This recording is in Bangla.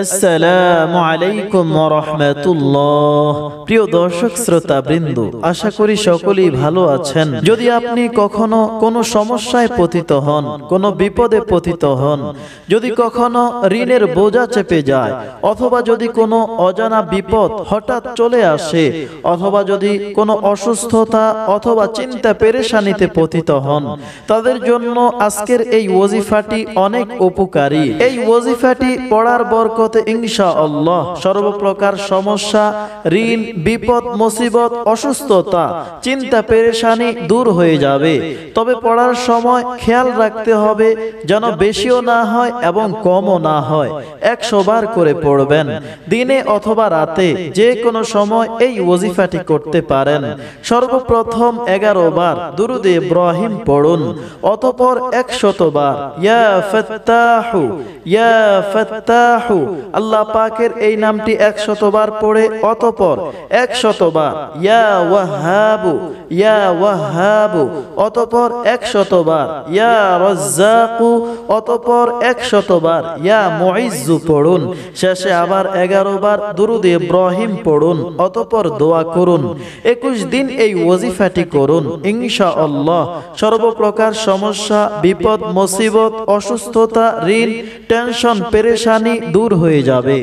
আসসালামু আলাইকুম রহমতুল্লাহ প্রিয় দর্শক শ্রোতা বৃন্দ আশা করি সকলেই ভালো আছেন যদি আপনি কখনো কোনো সমস্যায় পতিত হন কোনো বিপদে পতিত হন যদি কখনো ঋণের বোঝা চেপে যায় অথবা যদি কোনো অজানা বিপদ হঠাৎ চলে আসে অথবা যদি কোনো অসুস্থতা অথবা চিন্তা পেরেশানিতে পতিত হন তাদের জন্য আজকের এই ওজিফাটি অনেক উপকারী এই ওজিফাটি পড়ার বরকত বরকতে ইংশা আল্লাহ সর্বপ্রকার সমস্যা ঋণ বিপদ মুসিবত অসুস্থতা চিন্তা পেরেশানি দূর হয়ে যাবে তবে পড়ার সময় খেয়াল রাখতে হবে যেন বেশিও না হয় এবং কমও না হয় একশো বার করে পড়বেন দিনে অথবা রাতে যে কোনো সময় এই ওজিফাটি করতে পারেন সর্বপ্রথম এগারো বার দুরুদে ইব্রাহিম পড়ুন অতপর একশত বার ইয়া ফত্তাহু ইয়া ফত্তাহু আল্লাহ পাকের এই নামটি একশতবার পড়ে অতপর একশতবার ইয়া ওয়াহাবু ইয়া ওয়াহাবু অতপর একশতবার ইয়া রজ্জাকু অতপর একশতবার ইয়া মুইজ্জু পড়ুন শেষে আবার এগারো বার দুরুদ ইব্রাহিম পড়ুন অতপর দোয়া করুন একুশ দিন এই ওয়াজিফাটি করুন ইনশা আল্লাহ সর্বপ্রকার সমস্যা বিপদ মুসিবত অসুস্থতা ঋণ টেনশন পেরেশানি দূর হয়ে যাবে